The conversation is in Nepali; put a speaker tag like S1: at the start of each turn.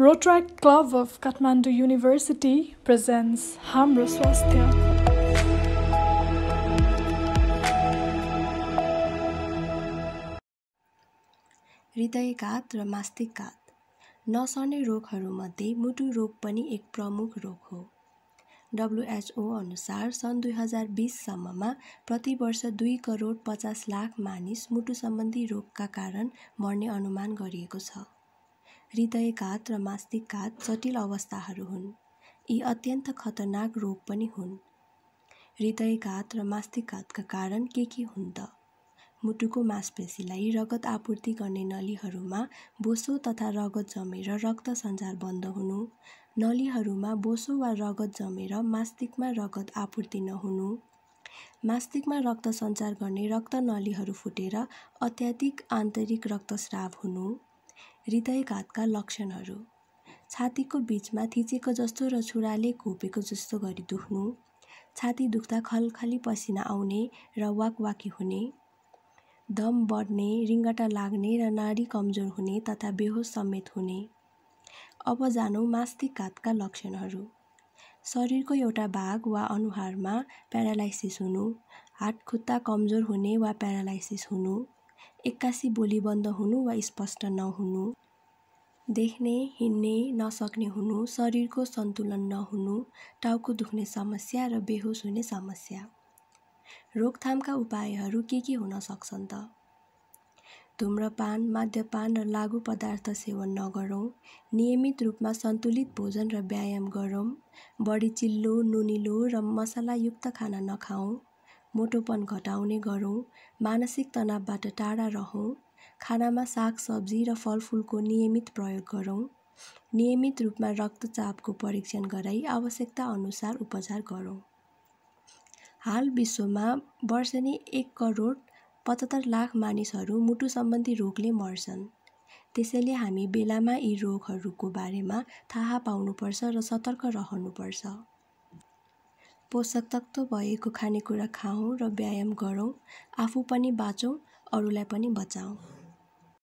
S1: Rotary Club of Kathmandu University presents हाम्रो स्वास्थ्य हृदयघात र मास्तिकघात नसर्ने रोगहरूमध्ये मुटु रोग पनि एक प्रमुख रोग हो डब्लुएचओ अनुसार सन् दुई हजार बिससम्ममा प्रतिवर्ष दुई करोड पचास लाख मानिस मुटु सम्बन्धी रोगका कारण मर्ने अनुमान गरिएको छ हृदयघात र मास्तिकघात जटिल अवस्थाहरू हुन् यी अत्यन्त खतरनाक रोग पनि हुन् हृदयघात र मास्तिकघातका कारण के के हुन् त मुटुको मासपेसीलाई रगत आपूर्ति गर्ने नलीहरूमा बोसो तथा रगत जमेर रक्त सञ्चार बन्द हुनु नलीहरूमा बोसो वा रगत जमेर मास्तिकमा रगत आपूर्ति नहुनु मास्तिकमा रक्त सञ्चार गर्ने रक्त नलीहरू फुटेर अत्याधिक आन्तरिक रक्तस्राव हुनु हृदयघातका लक्षणहरू छातीको बिचमा थिचेको जस्तो र छुराले घोपेको जस्तो गरी दुख्नु छाती दुख्दा खलखली पसिना आउने र वाकवाकी हुने दम बढ्ने रिङ्गटा लाग्ने र नारी कमजोर हुने तथा बेहोस समेत हुने अब जानु मास्तिक घातका लक्षणहरू शरीरको एउटा भाग वा अनुहारमा प्यारालाइसिस हुनु हात खुट्टा कमजोर हुने वा प्यारालाइसिस हुनु एक्कासी बोली बन्द हुनु वा स्पष्ट नहुनु देख्ने हिँड्ने नसक्ने हुनु शरीरको सन्तुलन नहुनु टाउको दुख्ने समस्या र बेहोस हुने समस्या रोकथामका उपायहरू के के हुन सक्छन् त धुम्रपान मद्यपान र लागु पदार्थ सेवन नगरौँ नियमित रूपमा सन्तुलित भोजन र व्यायाम गरौँ बढी चिल्लो नुनिलो र मसलायुक्त खाना नखाऊँ मोटोपन घटाउने गरौँ मानसिक तनावबाट टाढा रहौँ खानामा सागसब्जी र फलफुलको नियमित प्रयोग गरौँ नियमित रूपमा रक्तचापको परीक्षण गराई आवश्यकता अनुसार उपचार गरौँ हाल विश्वमा वर्षनी एक करोड पचहत्तर लाख मानिसहरू मुटु सम्बन्धी रोगले मर्छन् त्यसैले हामी बेलामा यी रोगहरूको बारेमा थाहा पाउनुपर्छ र सतर्क रहनुपर्छ पोषक तत्त्व भएको खानेकुरा खाउँ र व्यायाम गरौँ आफू पनि बाँचौँ अरूलाई पनि बचाउँ